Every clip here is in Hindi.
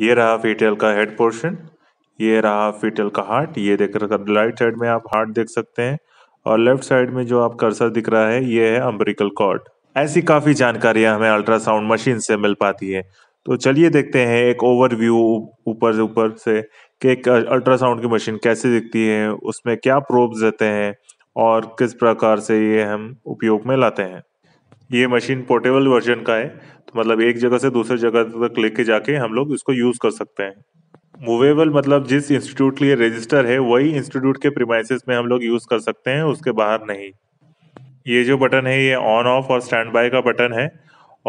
ये रहा फेटल का हेड पोर्शन ये रहा फीटेल का हार्ट ये देख राइट साइड में आप हार्ट देख सकते हैं और लेफ्ट साइड में जो आप कर्सर दिख रहा है ये है अम्बरिकल कॉर्ड ऐसी काफ़ी जानकारियां हमें अल्ट्रासाउंड मशीन से मिल पाती है तो चलिए देखते हैं एक ओवरव्यू ऊपर ऊपर से कि एक अल्ट्रासाउंड की मशीन कैसे दिखती है उसमें क्या प्रोब्स रहते हैं और किस प्रकार से ये हम उपयोग में लाते हैं ये मशीन पोर्टेबल वर्जन का है तो मतलब एक जगह से दूसरे जगह तक लेके जाके हम लोग इसको यूज़ कर सकते हैं मूवेबल मतलब जिस इंस्टीट्यूट के लिए रजिस्टर है वही इंस्टीट्यूट के प्रिमाइसिस में हम लोग यूज़ कर सकते हैं उसके बाहर नहीं ये जो बटन है ये ऑन ऑफ और स्टैंड बाय का बटन है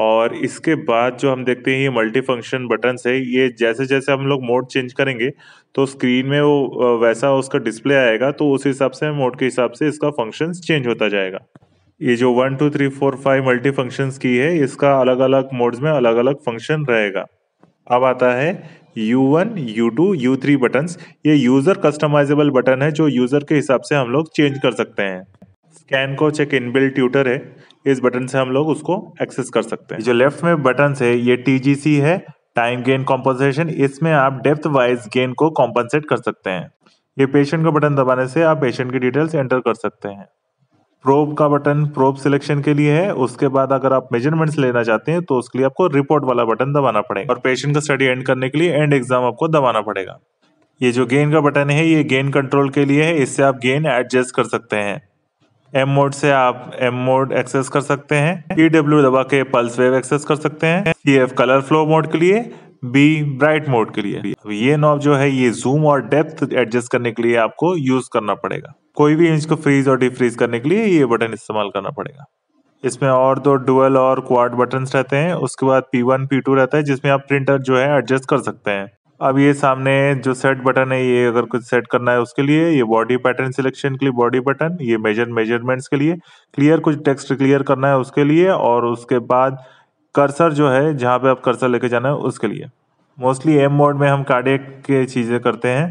और इसके बाद जो हम देखते हैं ये मल्टी फंक्शन बटन है ये जैसे जैसे हम लोग मोड चेंज करेंगे तो स्क्रीन में वो वैसा उसका डिस्प्ले आएगा तो उस हिसाब से मोड के हिसाब से इसका फंक्शन चेंज होता जाएगा ये जो one two three four five multi function key है इसका अलग अलग मोड्स में अलग अलग फंक्शन रहेगा अब आता है U1, U2, U3 बटन ये यूजर कस्टमाइजेबल बटन है जो यूजर के हिसाब से हम लोग चेंज कर सकते हैं स्कैन को चेक इन बिल ट्यूटर है इस बटन से हम लोग उसको एक्सेस कर सकते हैं जो लेफ्ट में बटन है ये टी है टाइम गेन कॉम्पनसेशन इसमें आप डेप्थ वाइज गेन को कॉम्पनसेट कर सकते हैं ये पेशेंट का बटन दबाने से आप पेशेंट की डिटेल्स एंटर कर सकते हैं प्रोब का बटन प्रोब सिलेक्शन के लिए है उसके बाद अगर आप मेजरमेंट्स लेना चाहते हैं तो उसके लिए आपको रिपोर्ट वाला बटन दबाना पड़ेगा और पेशेंट का स्टडी एंड करने के लिए एंड एग्जाम आपको दबाना पड़ेगा ये जो गेन का बटन है ये गेन कंट्रोल के लिए है इससे आप गेन एडजस्ट कर सकते हैं एम मोड से आप एम मोड एक्सेस कर सकते हैं ई डब्ल्यू दबा के पल्स वेव एक्सेस कर सकते हैं C F colour flow mode के लिए बी ब्राइट मोड के लिए अब ये नॉब जो है ये जूम और डेप्थ एडजस्ट करने के लिए आपको यूज करना पड़ेगा कोई भी इंच को फ्रीज और डिफ्रीज करने के लिए ये बटन इस्तेमाल करना पड़ेगा इसमें और दो डुअल और क्वाड बटन रहते हैं उसके बाद पी वन पी टू रहता है जिसमें आप प्रिंटर जो है एडजस्ट कर सकते हैं अब ये सामने जो सेट बटन है ये अगर कुछ सेट करना है उसके लिए ये बॉडी पैटर्न सिलेक्शन के लिए बॉडी बटन ये मेजर मेजरमेंट्स के लिए क्लियर कुछ टेक्स्ट क्लियर करना है उसके लिए और उसके बाद कर्सर जो है जहाँ पे आप कर्सर लेके जाना है उसके लिए मोस्टली एम मोड में हम कार्डियक के चीज़ें करते हैं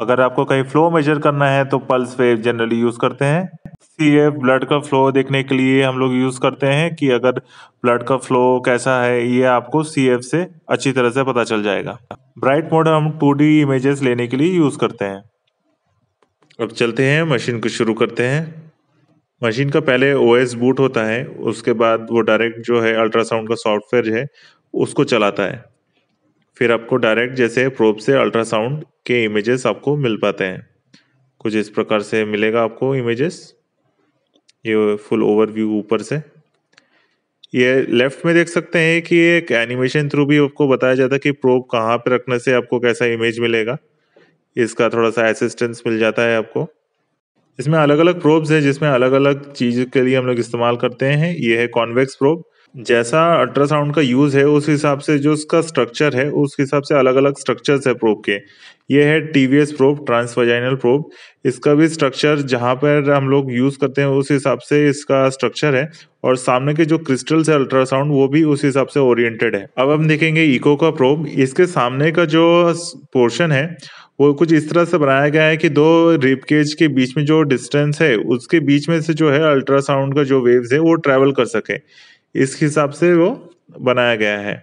अगर आपको कहीं फ्लो मेजर करना है तो पल्स वेव जनरली यूज करते हैं सी एफ ब्लड का फ्लो देखने के लिए हम लोग यूज करते हैं कि अगर ब्लड का फ्लो कैसा है ये आपको सी एफ से अच्छी तरह से पता चल जाएगा ब्राइट मोड हम टू डी इमेजेस लेने के लिए यूज करते हैं अब चलते हैं मशीन को शुरू करते हैं मशीन का पहले ओ एस बूट होता है उसके बाद वो डायरेक्ट जो है अल्ट्रासाउंड का सॉफ्टवेयर है उसको चलाता है फिर आपको डायरेक्ट जैसे प्रोब से अल्ट्रासाउंड के इमेजेस आपको मिल पाते हैं कुछ इस प्रकार से मिलेगा आपको इमेजेस ये फुल ओवरव्यू ऊपर से ये लेफ्ट में देख सकते हैं कि एक एनिमेशन थ्रू भी आपको बताया जाता है कि प्रोब कहाँ पर रखने से आपको कैसा इमेज मिलेगा इसका थोड़ा सा असिस्टेंस मिल जाता है आपको इसमें अलग अलग प्रोब्स हैं जिसमें अलग अलग चीज़ के लिए हम लोग इस्तेमाल करते हैं ये है कॉन्वेक्स प्रोब जैसा अल्ट्रासाउंड का यूज है उस हिसाब से जो उसका स्ट्रक्चर है उस हिसाब से अलग अलग स्ट्रक्चर है प्रोब के ये है टीवीएस प्रोब ट्रांसफाइनल प्रोब इसका भी स्ट्रक्चर जहां पर हम लोग यूज करते हैं उस हिसाब से इसका स्ट्रक्चर है और सामने के जो क्रिस्टल्स है अल्ट्रासाउंड वो भी उस हिसाब से ओरिएंटेड है अब हम देखेंगे इको का प्रोब इसके सामने का जो पोर्शन है वो कुछ इस तरह से बनाया गया है कि दो रिपकेज के बीच में जो डिस्टेंस है उसके बीच में से जो है अल्ट्रासाउंड का जो वेव्स है वो ट्रेवल कर सके इस हिसाब से वो बनाया गया है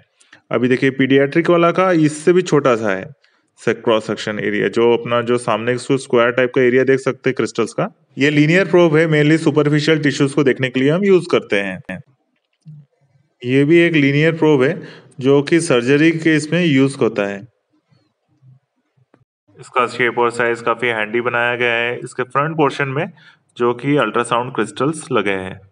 अभी देखिए पीडियाट्रिक वाला का इससे भी छोटा सा है क्रॉस सेक्शन एरिया जो अपना जो सामने स्क्वायर टाइप का एरिया देख सकते हैं क्रिस्टल्स का ये लीनियर प्रोब है मेनली सुपरफिशियल टिश्यूज को देखने के लिए हम यूज करते हैं ये भी एक लीनियर प्रोब है जो कि सर्जरी के इसमें यूज होता है इसका शेप और साइज काफी हैंडी बनाया गया है इसके फ्रंट पोर्शन में जो कि अल्ट्रासाउंड क्रिस्टल्स लगे हैं